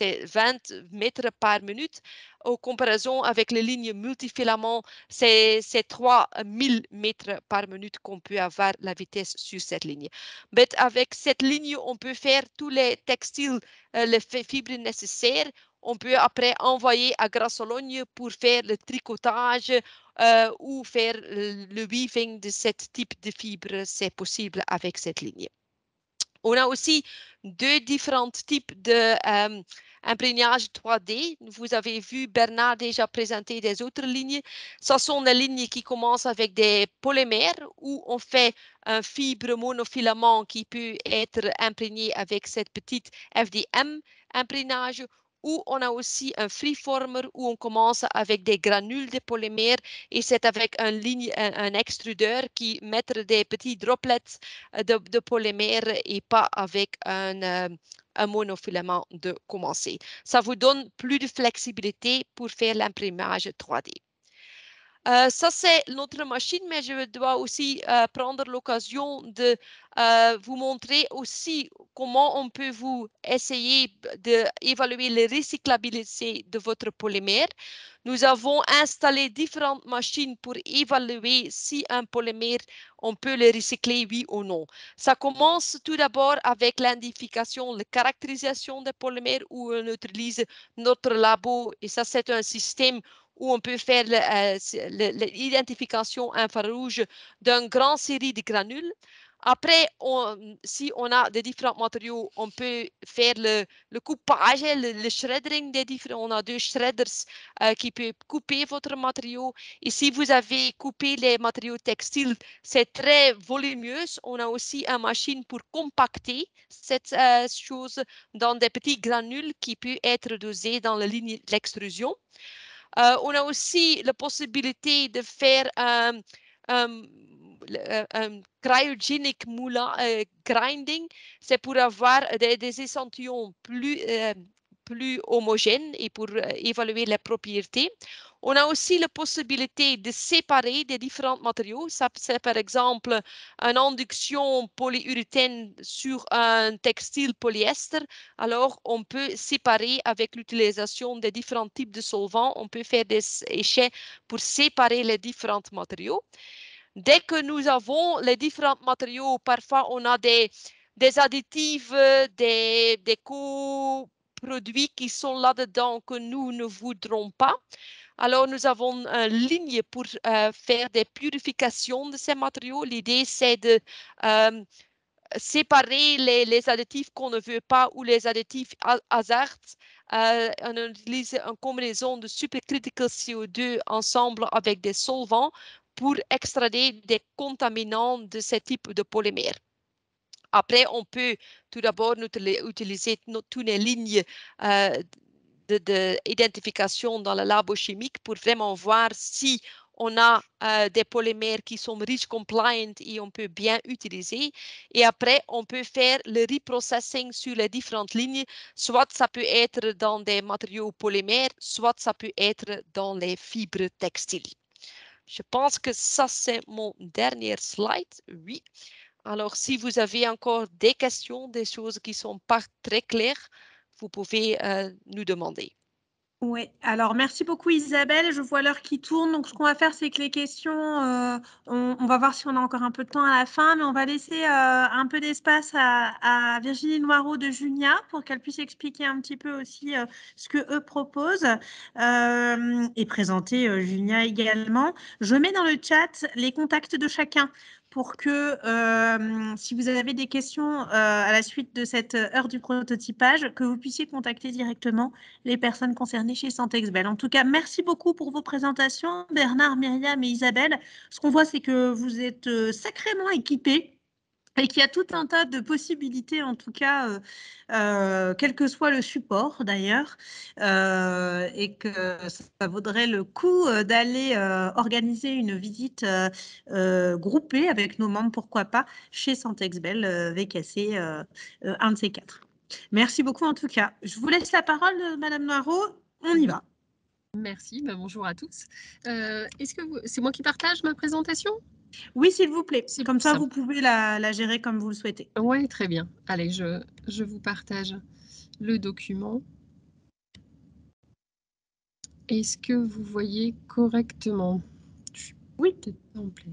euh, euh, mètres par minute. En comparaison avec les lignes multifilaments, c'est 3000 mètres par minute qu'on peut avoir la vitesse sur cette ligne. Mais avec cette ligne, on peut faire tous les textiles, les fibres nécessaires on peut après envoyer à grasse pour faire le tricotage euh, ou faire le weaving de ce type de fibres, C'est possible avec cette ligne. On a aussi deux différents types de... Euh, imprégnage 3D. Vous avez vu Bernard déjà présenter des autres lignes. Ce sont des lignes qui commencent avec des polymères où on fait un fibre monofilament qui peut être imprégné avec cette petite FDM imprégnage ou on a aussi un freeformer où on commence avec des granules de polymère et c'est avec un, ligne, un, extrudeur qui met des petits droplets euh, de, de polymère et pas avec un, euh, un monofilament de commencer. Ça vous donne plus de flexibilité pour faire l'imprimage 3D. Eh, ça, c'est notre machine, mais je dois aussi eh, prendre l'occasion de eh, vous montrer aussi comment on peut vous essayer d'évaluer la recyclabilité de votre polymère. Nous avons installé différentes machines pour évaluer si un polymère, on peut le recycler, oui ou non. Ça commence tout d'abord avec l'identification, la caractérisation des polymères où on utilise notre labo. Et ça, c'est un système où on peut faire euh, l'identification infrarouge d'une grande série de granules. Après, si on a des différents matériaux, on peut faire le, coupage, le, shredding. shreddering des différents. On a deux shredders euh, qui peuvent couper votre matériau. Et si vous avez coupé les matériaux textiles, c'est très volumineux. On a aussi une machine pour compacter cette euh, chose dans des petits granules qui peut être dosés dans la ligne d'extrusion. Euh, on a aussi la possibilité de faire un euh, euh, cryogenic grinding, c'est pour avoir des, échantillons plus, plus homogènes et pour évaluer les propriétés. On a aussi la possibilité de séparer des différents matériaux. Ça, c'est par exemple une induction polyuréthane sur un textile polyester. Alors, on peut séparer avec l'utilisation des différents types de solvants. On peut faire des échets pour séparer les différents matériaux. Dès que nous avons les différents matériaux, parfois on a des, des additifs, des, des coproduits qui sont là-dedans que nous ne voudrons pas. Alors, nous avons une ligne pour euh, faire des purifications de ces matériaux. L'idée, c'est de euh, séparer les, additifs qu'on ne veut pas ou les additifs hasard. Euh, on utilise une combinaison de supercritical CO2 ensemble avec des solvants pour extraire des contaminants de ce type de polymère. Après, on peut tout d'abord utiliser toutes les lignes euh, d'identification dans le labo chimique pour vraiment voir si on a euh, des polymères qui sont rich compliant et on peut bien utiliser. Et après, on peut faire le reprocessing sur les différentes lignes. Soit ça peut être dans des matériaux polymères, soit ça peut être dans les fibres textiles. Je pense que ça, c'est mon dernier slide. Oui. Alors, si vous avez encore des questions, des choses qui ne sont pas très claires, vous pouvez euh, nous demander. Oui, alors merci beaucoup Isabelle. Je vois l'heure qui tourne. Donc ce qu'on va faire, c'est que les questions, euh, on, va voir si on a encore un peu de temps à la fin, mais on va laisser euh, un peu d'espace à, Virginie Noireau de Junia pour qu'elle puisse expliquer un petit peu aussi ce que eux proposent et présenter Junia également. Je mets dans le chat les contacts de chacun pour que euh, si vous avez des questions euh, à la suite de cette heure du prototypage, que vous puissiez contacter directement les personnes concernées chez Santexbel. En tout cas, merci beaucoup pour vos présentations, Bernard, Myriam et Isabelle. Ce qu'on voit, c'est que vous êtes euh, sacrément équipés et qu'il y a tout un tas de possibilités, en tout cas, euh, euh, quel que soit le support d'ailleurs, euh, et que ça vaudrait le coup d'aller organiser une visite groupée avec nos membres, pourquoi pas, chez Santexbel VKC, un de ces quatre. Merci beaucoup en tout cas. Je vous laisse la parole, Madame Noirot. On y va. Merci, bah, bonjour à tous. Est-ce que c'est moi qui partage ma présentation oui, s'il vous plaît. Comme ça, vous pouvez la, gérer comme vous le souhaitez. Oui, très bien. Allez, je, je vous partage le document. Est-ce que vous voyez correctement oui, en plaît.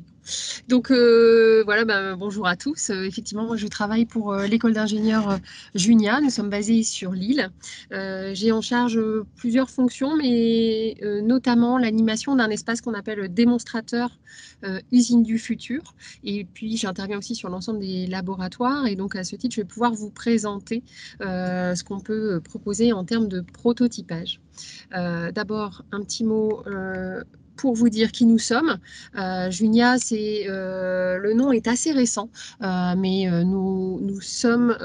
Donc euh, voilà, bah, bonjour à tous. Euh, effectivement, moi je travaille pour euh, l'école d'ingénieurs Junia. Nous sommes basés sur Lille. J'ai en charge plusieurs fonctions, mais notamment l'animation d'un espace qu'on appelle démonstrateur usine du futur. Et puis j'interviens aussi sur l'ensemble des laboratoires. Et donc à ce titre, je vais pouvoir vous présenter ce qu'on peut proposer en termes de prototypage. D'abord, un petit mot pour vous dire qui nous sommes. Euh, Junia, c'est euh, le nom est assez récent, euh, mais nous, nous sommes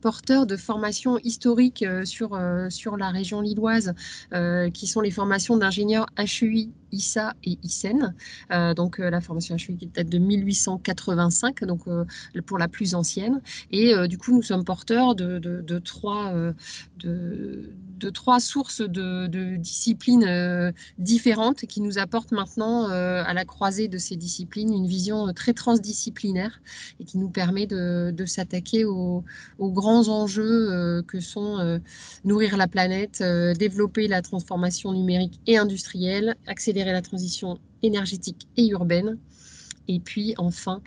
porteurs de formations historiques sur, sur la région lilloise, qui sont les formations d'ingénieurs HUI ISA et ISEN. donc la formation HUI qui date de 1885, donc pour la plus ancienne. Et du coup, nous sommes porteurs de, de, trois, de, trois sources de, disciplines différentes qui nous apportent maintenant euh, à la croisée de ces disciplines une vision euh, très transdisciplinaire et qui nous permet de, s'attaquer aux, grands enjeux euh, que sont nourrir la planète, développer la transformation numérique et industrielle, accélérer la transition énergétique et urbaine, et puis enfin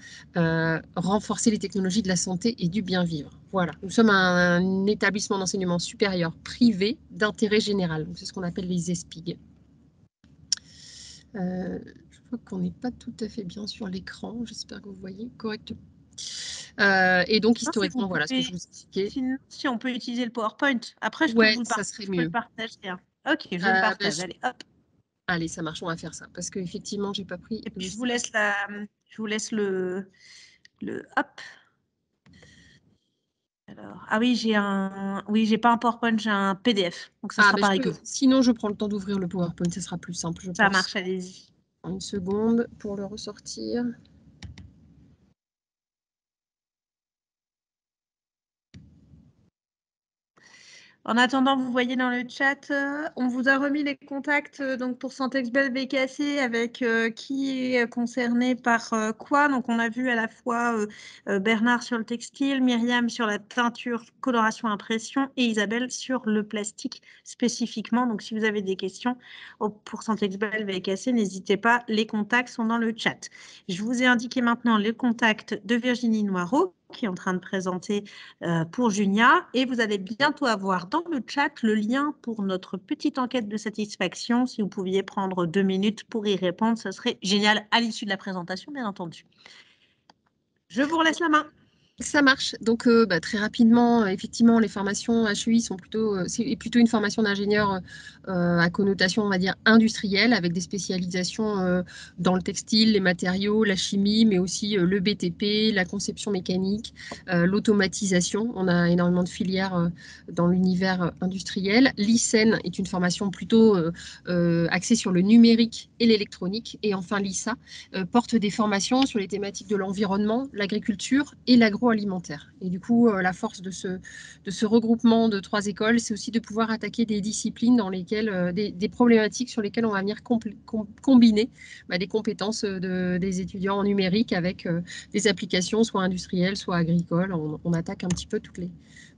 renforcer les technologies de la santé et du bien vivre. Voilà, nous sommes un, un établissement d'enseignement supérieur privé d'intérêt général, c'est ce qu'on appelle les ESPIG. Euh, je crois qu'on n'est pas tout à fait bien sur l'écran. J'espère que vous voyez correctement. Euh, et donc, historiquement, voilà ce que je vous expliquais. si on peut utiliser le PowerPoint, après, je peux vous le, ça partager. Hein. Ok, je le ah, partage. Bah, Allez, hop. Allez, ça marche, on va faire ça. Parce qu'effectivement, je n'ai pas pris. je vous laisse, le... le. Hop ah oui, j'ai un. Oui, j'ai pas un PowerPoint, j'ai un PDF. Donc ça ah, sera bah, pareil. Sinon, je prends le temps d'ouvrir le PowerPoint, ce sera plus simple. Je ça marche, allez-y. Une seconde pour le ressortir. En attendant, vous voyez dans le chat, euh, on vous a remis les contacts euh, donc pour Santexbel VKC avec euh, qui est concerné par quoi. Donc on a vu à la fois Bernard sur le textile, Myriam sur la teinture, coloration, impression et Isabelle sur le plastique spécifiquement. Donc si vous avez des questions pour Santexbel VKC, n'hésitez pas, les contacts sont dans le chat. Je vous ai indiqué maintenant les contacts de Virginie Noirot qui est en train de présenter euh, pour Junia. Et vous allez bientôt avoir dans le chat le lien pour notre petite enquête de satisfaction. Si vous pouviez prendre deux minutes pour y répondre, ce serait génial à l'issue de la présentation, bien entendu. Je vous laisse la main. Ça marche. Donc, euh, bah, très rapidement, euh, effectivement, les formations HEI sont plutôt, euh, plutôt une formation d'ingénieur à connotation, on va dire, industrielle, avec des spécialisations dans le textile, les matériaux, la chimie, mais aussi le BTP, la conception mécanique, l'automatisation. On a énormément de filières dans l'univers industriel. L'ICEN est une formation plutôt axée sur le numérique et l'électronique. Et enfin, l'ISA porte des formations sur les thématiques de l'environnement, l'agriculture et l'agro alimentaire. Et du coup, euh, la force de ce, regroupement de trois écoles, c'est aussi de pouvoir attaquer des disciplines dans lesquelles, euh, des, problématiques sur lesquelles on va venir combiner bah, des compétences euh, des étudiants en numérique avec des applications soit industrielles, soit agricoles. On, attaque un petit peu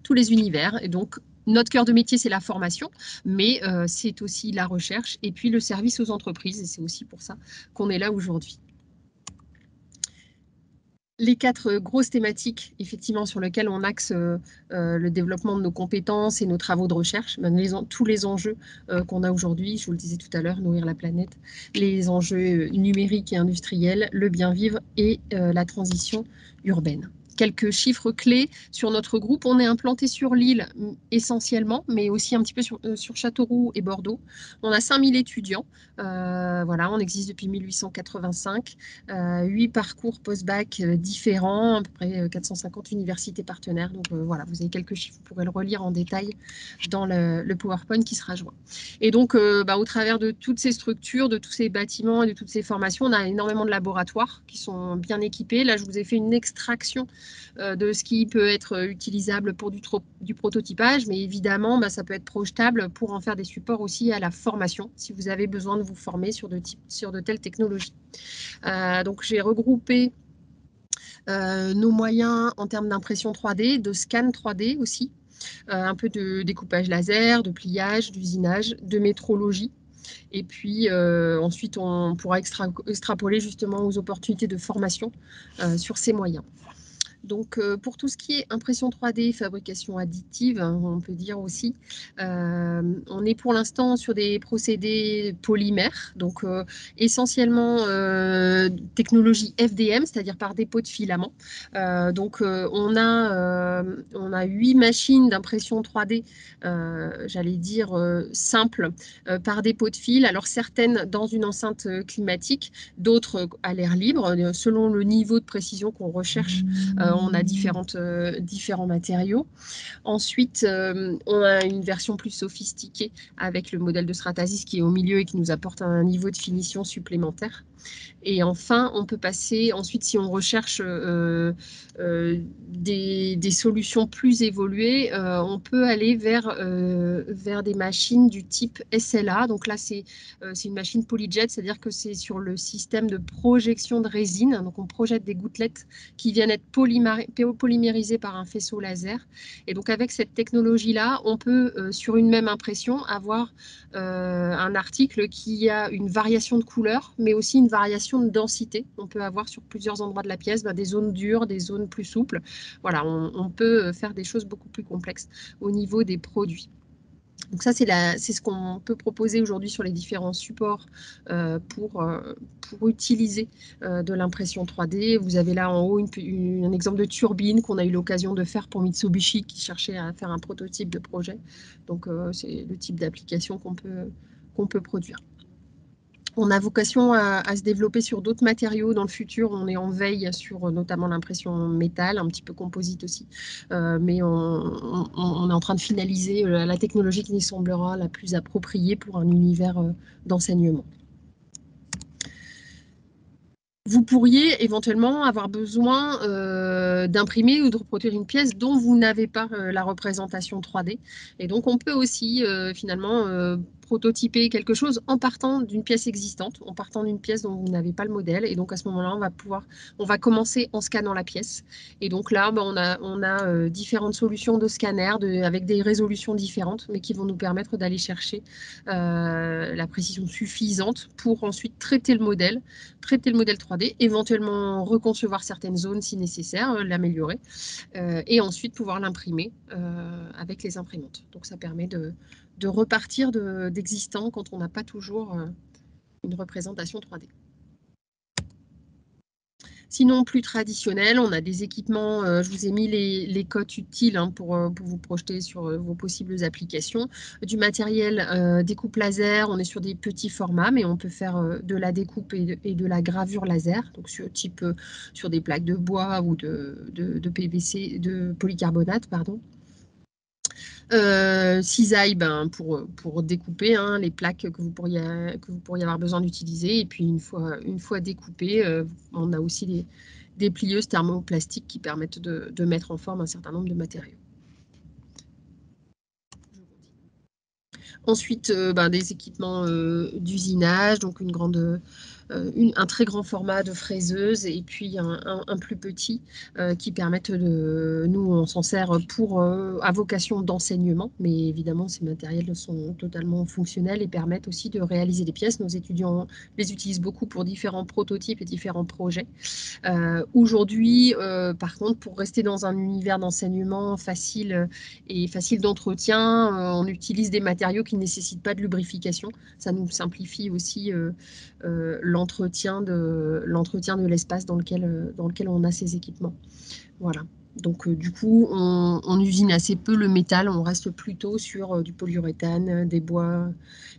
tous les univers. Et donc, notre cœur de métier, c'est la formation, mais c'est aussi la recherche et puis le service aux entreprises. Et c'est aussi pour ça qu'on est là aujourd'hui les quatre euh, grosses thématiques, effectivement, sur lesquelles on axe euh, euh, le développement de nos compétences et nos travaux de recherche, ben, tous les enjeux qu'on a aujourd'hui, je vous le disais tout à l'heure, nourrir la planète, les enjeux numériques et industriels, le bien vivre et la transition urbaine quelques chiffres clés sur notre groupe. On est implanté sur l'île mm, essentiellement, mais aussi un petit peu sur, euh, Châteauroux et Bordeaux. On a 5000 étudiants. Euh, voilà, on existe depuis 1885. Huit 8 euh, parcours post-bac différents, à peu près 450 universités partenaires. Donc voilà, vous avez quelques chiffres, vous pourrez le relire en détail dans le, PowerPoint qui sera joint. Et donc, bah, au travers de toutes ces structures, de tous ces bâtiments et de toutes ces formations, on a énormément de laboratoires qui sont bien équipés. Là, je vous ai fait une extraction euh, de ce qui peut être utilisable pour du, prototypage, mais évidemment, bah, ça peut être projetable pour en faire des supports aussi à la formation, si vous avez besoin de vous former sur de, telles technologies. Euh, donc, j'ai regroupé euh, nos moyens en termes d'impression 3D, de scan 3D aussi, un peu de découpage laser, de pliage, d'usinage, de métrologie. Et puis ensuite, on pourra extrapoler justement aux opportunités de formation sur ces moyens. Donc euh, pour tout ce qui est impression 3D, fabrication additive, hein, on peut dire aussi, euh, on est pour l'instant sur des procédés polymères, donc euh, essentiellement technologie FDM, c'est-à-dire par dépôt de filaments. donc on a on a huit machines d'impression 3D, j'allais dire simples, par dépôt de fil. Alors certaines dans une enceinte climatique, d'autres à l'air libre, selon le niveau de précision qu'on recherche. Mmh on a différentes, euh, différents matériaux. Ensuite, euh, on a une version plus sophistiquée avec le modèle de Stratasis qui est au milieu et qui nous apporte un niveau de finition supplémentaire. Et enfin, on peut passer, ensuite, si on recherche euh, euh, des, solutions plus évoluées, euh, on peut aller vers, vers des machines du type SLA. Donc là, c'est une machine polyjet, c'est-à-dire que c'est sur le système de projection de résine. Donc on projette des gouttelettes qui viennent être polymérisées par un faisceau laser. Et donc avec cette technologie-là, on peut, sur une même impression, avoir un article qui a une variation de couleur, mais aussi une variation de densité. On peut avoir sur plusieurs endroits de la pièce bah, des zones dures, des zones plus souples. Voilà, on, peut euh, faire des choses beaucoup plus complexes au niveau des produits. Donc ça, c'est ce qu'on peut proposer aujourd'hui sur les différents supports euh, pour, euh, pour, utiliser de l'impression 3D. Vous avez là en haut un exemple de turbine qu'on a eu l'occasion de faire pour Mitsubishi qui cherchait à faire un prototype de projet. Donc c'est le type d'application qu'on peut, qu'on peut produire. On a vocation à, se développer sur d'autres matériaux dans le futur. On est en veille sur euh, notamment l'impression métal, un petit peu composite aussi. Euh, mais on, est en train de finaliser euh, la technologie qui nous semblera la plus appropriée pour un univers d'enseignement vous pourriez éventuellement avoir besoin d'imprimer ou de reproduire une pièce dont vous n'avez pas la représentation 3D. Et donc, on peut aussi finalement prototyper quelque chose en partant d'une pièce existante, en partant d'une pièce dont vous n'avez pas le modèle. Et donc à ce moment-là, on va pouvoir, on va commencer en scannant la pièce. Et donc là, bah, on a, euh, différentes solutions de scanner avec des résolutions différentes, mais qui vont nous permettre d'aller chercher euh, la précision suffisante pour ensuite traiter le modèle, traiter le modèle 3D, éventuellement reconcevoir certaines zones si nécessaire, euh, l'améliorer, et ensuite pouvoir l'imprimer avec les imprimantes. Donc ça permet de de repartir d'existant quand on n'a pas toujours euh, une représentation 3D. Sinon, plus traditionnel, on a des équipements, euh, je vous ai mis les, cotes utiles hein, euh, pour, vous projeter sur vos possibles applications. Du matériel découpe laser, on est sur des petits formats, mais on peut faire de la découpe et de, la gravure laser, donc sur, type sur des plaques de bois ou de, de PVC, de polycarbonate, pardon. Euh, cisaille ben, pour, pour découper hein, les plaques que vous, pourriez, que vous pourriez avoir besoin d'utiliser. Et puis une fois, une fois découpé, euh, on a aussi des, des, plieuses thermoplastiques qui permettent de, mettre en forme un certain nombre de matériaux. Ensuite, euh, ben, des équipements euh, d'usinage, donc une grande, euh, un très grand format de fraiseuse et puis un, plus petit euh, qui permettent de. Nous, on s'en sert pour euh, à vocation d'enseignement, mais évidemment, ces matériels sont totalement fonctionnels et permettent aussi de réaliser des pièces. Nos étudiants les utilisent beaucoup pour différents prototypes et différents projets. Aujourd'hui, par contre, pour rester dans un univers d'enseignement facile et facile d'entretien, on utilise des matériaux qui ne nécessitent pas de lubrification. Ça nous simplifie aussi l'entretien de l'entretien de l'espace dans lequel, euh, dans lequel on a ces équipements. Voilà. Donc euh, du coup, on, usine assez peu le métal, on reste plutôt sur euh, du polyuréthane, des bois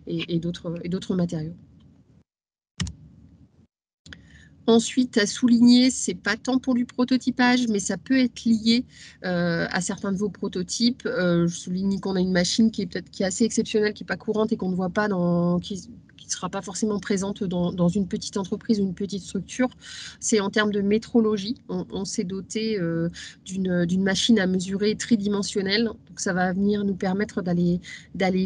et, et d'autres matériaux. Ensuite, à souligner, c'est pas tant pour du prototypage, mais ça peut être lié à certains de vos prototypes. je souligne qu'on a une machine qui est peut-être qui est assez exceptionnelle, qui n'est pas courante et qu'on ne voit pas dans, ne sera pas forcément présente dans, une petite entreprise ou une petite structure. C'est en termes de métrologie. On, s'est doté euh, d'une machine à mesurer tridimensionnelle. Donc ça va venir nous permettre d'aller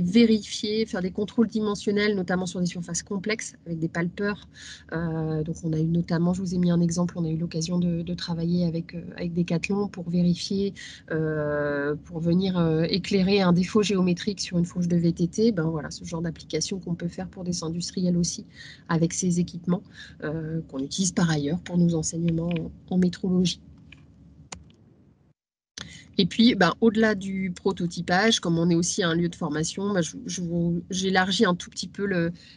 vérifier, faire des contrôles dimensionnels, notamment sur des surfaces complexes avec des palpeurs. Euh, donc on a eu notamment, je vous ai mis un exemple, on a eu l'occasion de, travailler avec, euh, avec Decathlon pour vérifier, pour venir éclairer un défaut géométrique sur une fourche de VTT. Ben voilà, ce genre d'application qu'on peut faire pour descendre industriel aussi, avec ces équipements euh, qu'on utilise par ailleurs pour nos enseignements en, métrologie. Et puis, ben, au-delà du prototypage, comme on est aussi un lieu de formation, ben, j'élargis un tout petit peu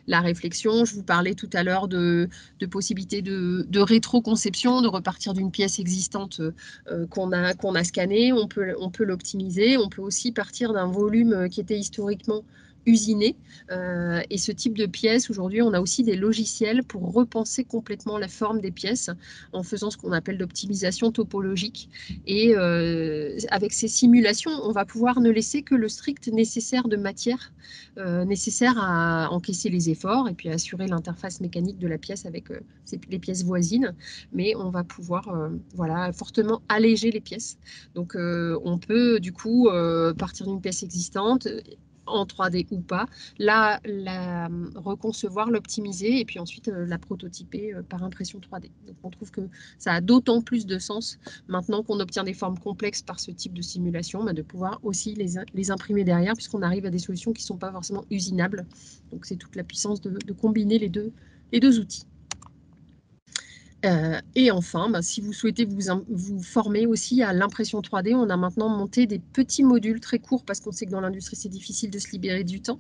la réflexion. Je vous parlais tout à l'heure de, possibilités de, rétroconception, rétro de repartir d'une pièce existante euh, qu'on a, qu'on a scannée. On peut, on peut l'optimiser. On peut aussi partir d'un volume euh, qui était historiquement usinées. Euh, et ce type de pièces, aujourd'hui, on a aussi des logiciels pour repenser complètement la forme des pièces en faisant ce qu'on appelle l'optimisation topologique. Et euh, avec ces simulations, on va pouvoir ne laisser que le strict nécessaire de matière, euh, nécessaire à encaisser les efforts et puis à assurer l'interface mécanique de la pièce avec les pièces voisines. Mais on va pouvoir voilà, fortement alléger les pièces. Donc on peut du coup partir d'une pièce existante, en 3D ou pas, la, euh, reconcevoir, l'optimiser et puis ensuite euh, la prototyper euh, par impression 3D. Donc on trouve que ça a d'autant plus de sens maintenant qu'on obtient des formes complexes par ce type de simulation, bah, de pouvoir aussi les, imprimer derrière puisqu'on arrive à des solutions qui ne sont pas forcément usinables. Donc c'est toute la puissance de, de combiner les deux, les deux outils. Euh, et enfin, bah, si vous souhaitez vous, vous former aussi à l'impression 3D, on a maintenant monté des petits modules très courts parce qu'on sait que dans l'industrie, c'est difficile de se libérer du temps.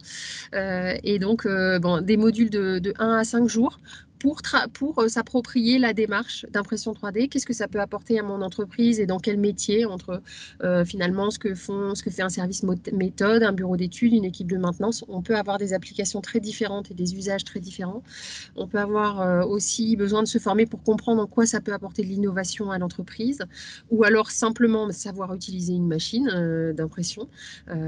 Euh, et donc, euh, des modules de, de, 1 à 5 jours pour, euh, s'approprier la démarche d'impression 3D. Qu'est-ce que ça peut apporter à mon entreprise et dans quel métier entre euh, finalement ce que font, ce que fait un service méthode, un bureau d'études, une équipe de maintenance. On peut avoir des applications très différentes et des usages très différents. On peut avoir euh, aussi besoin de se former pour comprendre en quoi ça peut apporter de l'innovation à l'entreprise ou alors simplement bah, savoir utiliser une machine d'impression.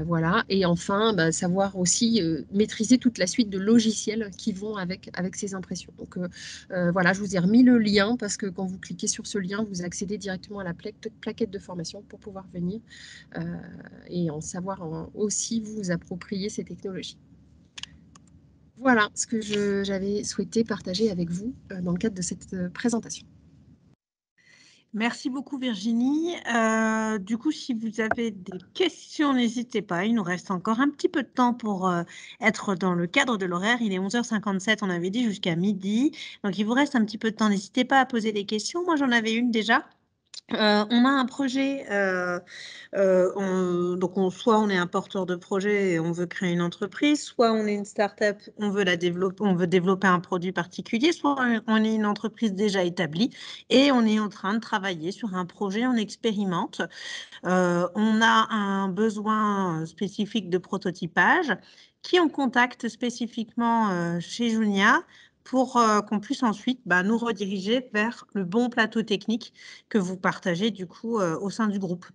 voilà. Et enfin, bah, savoir aussi maîtriser toute la suite de logiciels qui vont avec, avec ces impressions. Euh, voilà, je vous ai remis le lien parce que quand vous cliquez sur ce lien, vous accédez directement à la plaquette de formation pour pouvoir venir euh, et en savoir aussi vous approprier ces technologies. Voilà ce que j'avais souhaité partager avec vous euh, dans le cadre de cette présentation. Merci beaucoup Virginie. Euh, du coup, si vous avez des questions, n'hésitez pas. Il nous reste encore un petit peu de temps pour euh, être dans le cadre de l'horaire. Il est 11h57, on avait dit jusqu'à midi. Donc, il vous reste un petit peu de temps. N'hésitez pas à poser des questions. Moi, j'en avais une déjà. Euh, on a un projet, euh, euh, donc soit on est un porteur de projet et on veut créer une entreprise, soit on est une start-up, on veut développer, on veut développer un produit particulier, soit on est une entreprise déjà établie et on est en train de travailler sur un projet, on expérimente. on a un besoin spécifique de prototypage qui on contacte spécifiquement chez Junia pour euh, qu'on puisse ensuite bah, nous rediriger vers le bon plateau technique que vous partagez du coup euh, au sein du groupe.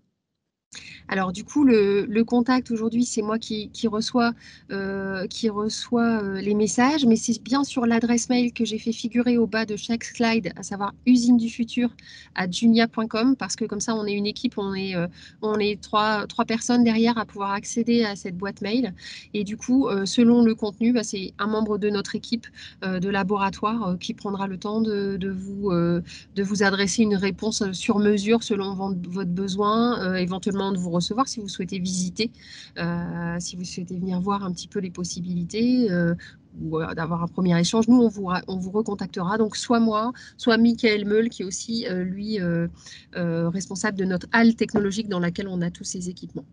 Alors du coup, le, contact aujourd'hui, c'est moi qui, reçois, euh, euh, les messages, mais c'est bien sur l'adresse mail que j'ai fait figurer au bas de chaque slide, à savoir usine du futur à junia.com, parce que comme ça, on est une équipe, on est, euh, trois, personnes derrière à pouvoir accéder à cette boîte mail. Et du coup, selon le contenu, bah, c'est un membre de notre équipe de laboratoire qui prendra le temps vous, de vous adresser une réponse sur mesure selon votre besoin, éventuellement de vous recevoir. Si vous souhaitez visiter, euh, si vous souhaitez venir voir un petit peu les possibilités, euh, ou euh, d'avoir un premier échange, nous, on vous, on vous recontactera. Donc, soit moi, soit Michael Meul, qui est aussi, lui, responsable de notre halle technologique dans laquelle on a tous ces équipements.